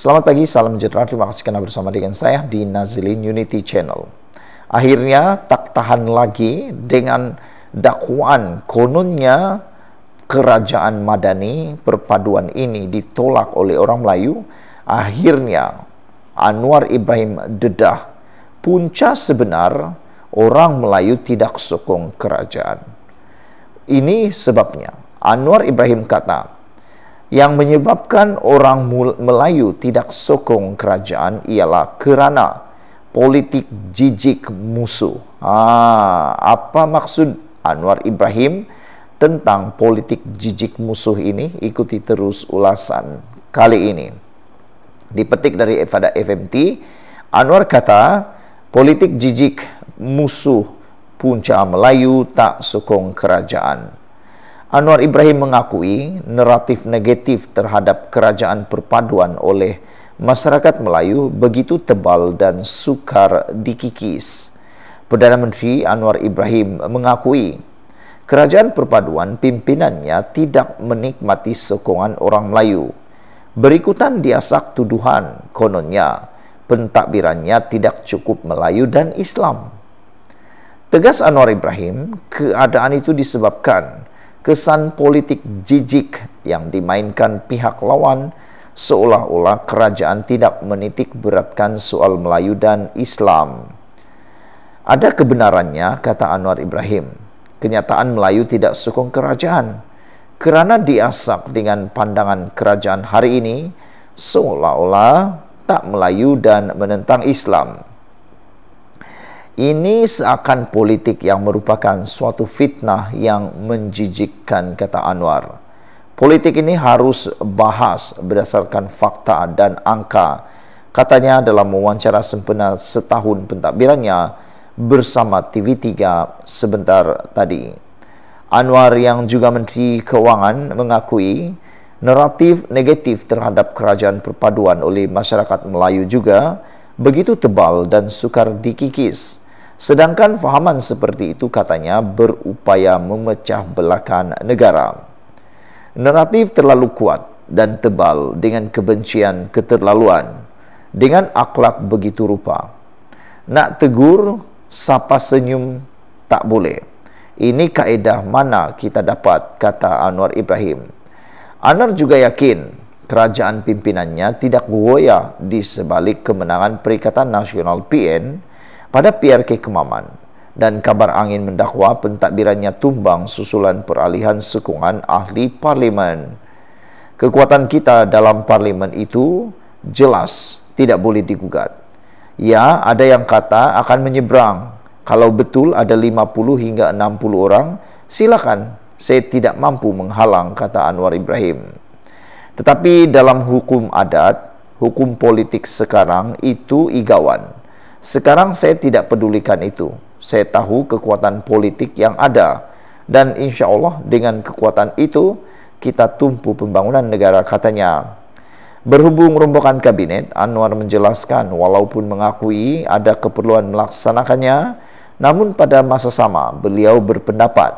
Selamat pagi, salam sejahtera. Terima kasih karena bersama dengan saya di Nazilin Unity Channel. Akhirnya tak tahan lagi dengan dakwaan kononnya kerajaan Madani perpaduan ini ditolak oleh orang Melayu. Akhirnya Anwar Ibrahim dedah punca sebenar orang Melayu tidak sokong kerajaan. Ini sebabnya Anwar Ibrahim kata yang menyebabkan orang Melayu tidak sokong kerajaan ialah kerana politik jijik musuh. Ah, apa maksud Anwar Ibrahim tentang politik jijik musuh ini? Ikuti terus ulasan kali ini. Dipetik dari pada FMT, Anwar kata, politik jijik musuh punca Melayu tak sokong kerajaan. Anwar Ibrahim mengakui naratif negatif terhadap kerajaan perpaduan oleh masyarakat Melayu begitu tebal dan sukar dikikis. Perdana Menteri Anwar Ibrahim mengakui kerajaan perpaduan pimpinannya tidak menikmati sokongan orang Melayu. Berikutan diasak tuduhan kononnya pentadbirannya tidak cukup Melayu dan Islam. Tegas Anwar Ibrahim, keadaan itu disebabkan kesan politik jijik yang dimainkan pihak lawan seolah-olah kerajaan tidak menitik beratkan soal Melayu dan Islam. Ada kebenarannya, kata Anwar Ibrahim, kenyataan Melayu tidak sokong kerajaan. Kerana diasak dengan pandangan kerajaan hari ini, seolah-olah tak Melayu dan menentang Islam. Ini seakan politik yang merupakan suatu fitnah yang menjijikkan kata Anwar. Politik ini harus bahas berdasarkan fakta dan angka. Katanya dalam wawancara sempena setahun pentadbirannya bersama TV3 sebentar tadi. Anwar yang juga Menteri Keuangan mengakui naratif negatif terhadap kerajaan perpaduan oleh masyarakat Melayu juga begitu tebal dan sukar dikikis. Sedangkan fahaman seperti itu katanya berupaya memecah belakan negara. Naratif terlalu kuat dan tebal dengan kebencian keterlaluan dengan akhlak begitu rupa. Nak tegur, sapa senyum tak boleh. Ini kaedah mana kita dapat, kata Anwar Ibrahim. Anwar juga yakin kerajaan pimpinannya tidak goyah di sebalik kemenangan Perikatan Nasional PN pada PRK Kemaman dan kabar angin mendakwa pentadbirannya tumbang susulan peralihan sokongan ahli parlimen. Kekuatan kita dalam parlimen itu jelas tidak boleh digugat. Ya, ada yang kata akan menyeberang. Kalau betul ada 50 hingga 60 orang, silakan. Saya tidak mampu menghalang kata Anwar Ibrahim. Tetapi dalam hukum adat, hukum politik sekarang itu igawan. Sekarang saya tidak pedulikan itu. Saya tahu kekuatan politik yang ada. Dan insya Allah dengan kekuatan itu, kita tumpu pembangunan negara katanya. Berhubung rombongan kabinet, Anwar menjelaskan walaupun mengakui ada keperluan melaksanakannya, namun pada masa sama beliau berpendapat,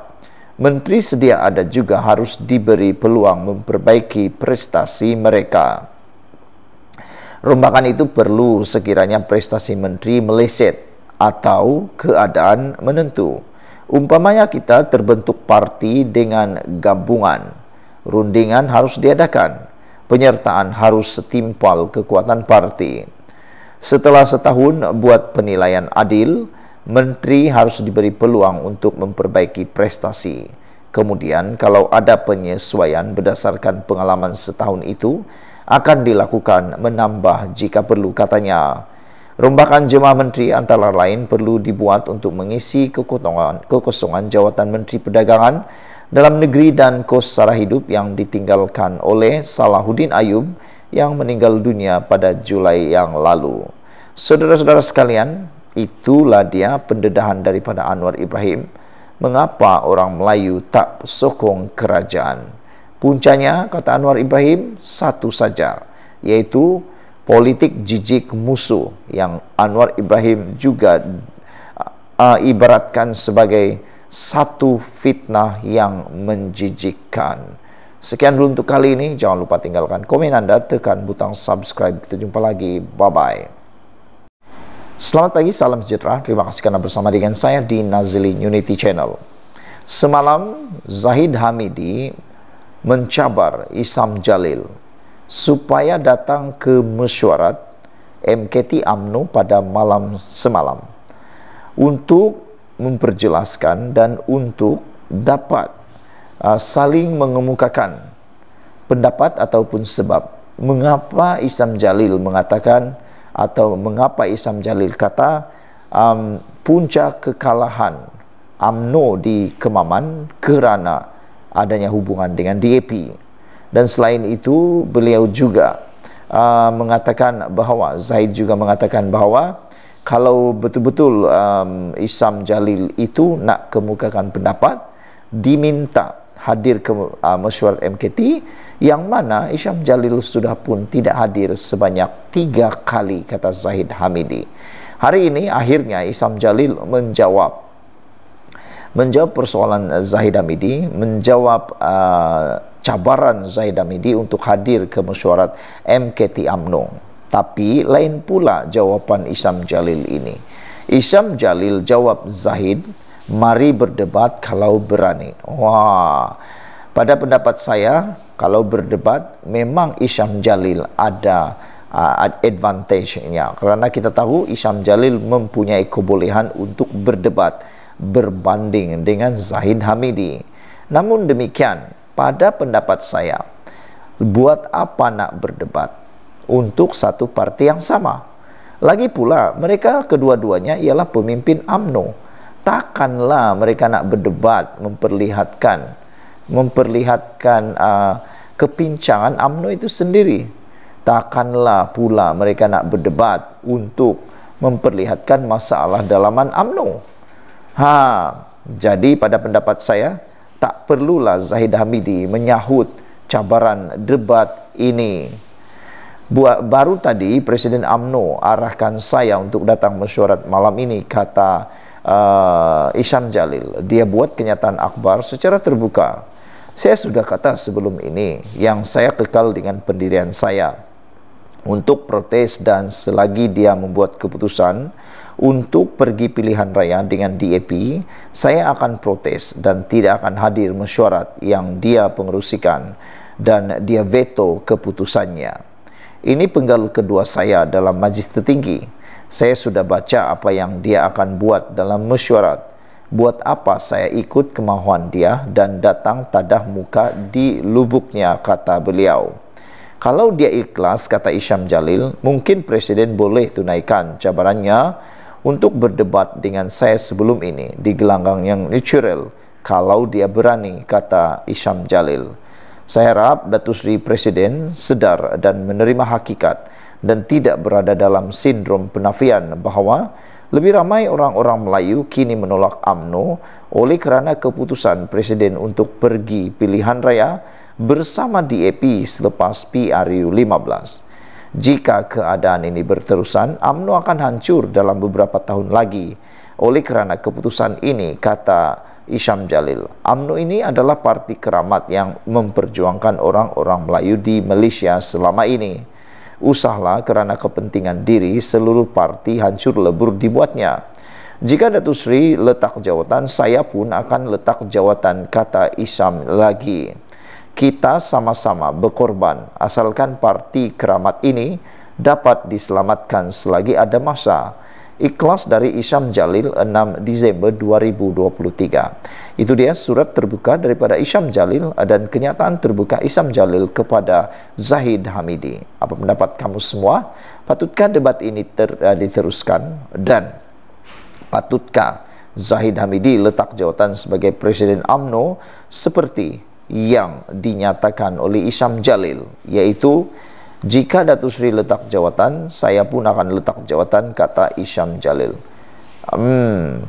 Menteri sedia ada juga harus diberi peluang memperbaiki prestasi mereka. Rombakan itu perlu sekiranya prestasi menteri meleset atau keadaan menentu. Umpamanya kita terbentuk parti dengan gabungan. Rundingan harus diadakan. Penyertaan harus setimpal kekuatan parti. Setelah setahun buat penilaian adil, menteri harus diberi peluang untuk memperbaiki prestasi. Kemudian kalau ada penyesuaian berdasarkan pengalaman setahun itu, akan dilakukan menambah jika perlu katanya. Rombakan jemaah menteri antara lain perlu dibuat untuk mengisi kekosongan, kekosongan jawatan menteri perdagangan dalam negeri dan kos sara hidup yang ditinggalkan oleh Salahuddin Ayub yang meninggal dunia pada Julai yang lalu. Saudara-saudara sekalian, itulah dia pendedahan daripada Anwar Ibrahim. Mengapa orang Melayu tak sokong kerajaan? Puncanya, kata Anwar Ibrahim, satu saja, yaitu politik jijik musuh yang Anwar Ibrahim juga uh, ibaratkan sebagai satu fitnah yang menjijikkan. Sekian dulu untuk kali ini. Jangan lupa tinggalkan komen Anda, tekan butang subscribe. Kita jumpa lagi. Bye-bye. Selamat pagi, salam sejahtera. Terima kasih karena bersama dengan saya di Nazili Unity Channel. Semalam, Zahid Hamidi mencabar Isam Jalil supaya datang ke mesyuarat MKT AMNU pada malam semalam untuk memperjelaskan dan untuk dapat uh, saling mengemukakan pendapat ataupun sebab mengapa Isam Jalil mengatakan atau mengapa Isam Jalil kata um, puncak kekalahan AMNU di Kemaman kerana adanya hubungan dengan DAP dan selain itu beliau juga uh, mengatakan bahawa Zaid juga mengatakan bahawa kalau betul-betul um, Isam Jalil itu nak kemukakan pendapat diminta hadir ke uh, mesyuarat MKT yang mana Isam Jalil sudah pun tidak hadir sebanyak tiga kali kata Zahid Hamidi. Hari ini akhirnya Isam Jalil menjawab menjawab persoalan eh, Zahid Hamidi, menjawab uh, cabaran Zahid Hamidi untuk hadir ke mesyuarat MKT AMNO. Tapi lain pula jawapan Isam Jalil ini. Isam Jalil jawab Zahid, mari berdebat kalau berani. Wah, pada pendapat saya, kalau berdebat memang Isam Jalil ada uh, advantage-nya. Karena kita tahu Isam Jalil mempunyai kebolehan untuk berdebat berbanding dengan Zahid Hamidi. Namun demikian, pada pendapat saya, buat apa nak berdebat untuk satu parti yang sama? Lagi pula, mereka kedua-duanya ialah pemimpin AMNO. Takkanlah mereka nak berdebat, memperlihatkan memperlihatkan uh, kepincangan AMNO itu sendiri. Takkanlah pula mereka nak berdebat untuk memperlihatkan masalah dalaman AMNO. Ha, jadi pada pendapat saya tak perlulah Zahid Hamidi menyahut cabaran debat ini. Buat baru tadi Presiden AMNO arahkan saya untuk datang mesyuarat malam ini kata uh, Isham Jalil. Dia buat kenyataan akbar secara terbuka. Saya sudah kata sebelum ini yang saya kekal dengan pendirian saya untuk protes dan selagi dia membuat keputusan untuk pergi pilihan raya dengan DAP, saya akan protes dan tidak akan hadir mesyuarat yang dia pengerusikan dan dia veto keputusannya. Ini penggal kedua saya dalam majlis tertinggi. Saya sudah baca apa yang dia akan buat dalam mesyuarat. Buat apa saya ikut kemahuan dia dan datang tadah muka di lubuknya, kata beliau. Kalau dia ikhlas, kata Isham Jalil, mungkin Presiden boleh tunaikan cabarannya untuk berdebat dengan saya sebelum ini di gelanggang yang natural. Kalau dia berani, kata Isham Jalil. Saya harap Datu Sri Presiden sedar dan menerima hakikat dan tidak berada dalam sindrom penafian bahawa lebih ramai orang-orang Melayu kini menolak AMNO oleh kerana keputusan Presiden untuk pergi pilihan raya bersama DAP selepas PRU 15. Jika keadaan ini berterusan, UMNO akan hancur dalam beberapa tahun lagi. Oleh kerana keputusan ini, kata Isham Jalil, UMNO ini adalah parti keramat yang memperjuangkan orang-orang Melayu di Malaysia selama ini. Usahlah kerana kepentingan diri seluruh parti hancur lebur dibuatnya. Jika Datu Sri letak jawatan, saya pun akan letak jawatan kata Isham lagi. Kita sama-sama berkorban asalkan parti keramat ini dapat diselamatkan selagi ada masa. Ikhlas dari Isyam Jalil 6 Desember 2023. Itu dia surat terbuka daripada Isyam Jalil dan kenyataan terbuka Isyam Jalil kepada Zahid Hamidi. Apa pendapat kamu semua? Patutkah debat ini ter, uh, diteruskan dan patutkah Zahid Hamidi letak jawatan sebagai Presiden AMNO seperti yang dinyatakan oleh Isam Jalil yaitu jika Datu Sri letak jawatan saya pun akan letak jawatan kata Isam Jalil hmm.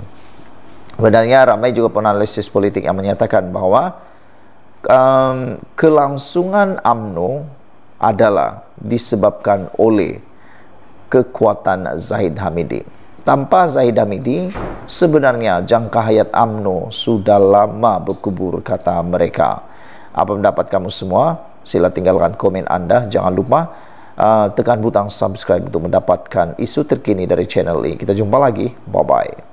sebenarnya ramai juga penalisis politik yang menyatakan bahwa um, kelangsungan UMNO adalah disebabkan oleh kekuatan Zahid Hamidi tanpa Zahid Hamidi sebenarnya jangka hayat UMNO sudah lama berkubur kata mereka apa pendapat kamu semua sila tinggalkan komen anda jangan lupa uh, tekan butang subscribe untuk mendapatkan isu terkini dari channel ini kita jumpa lagi bye bye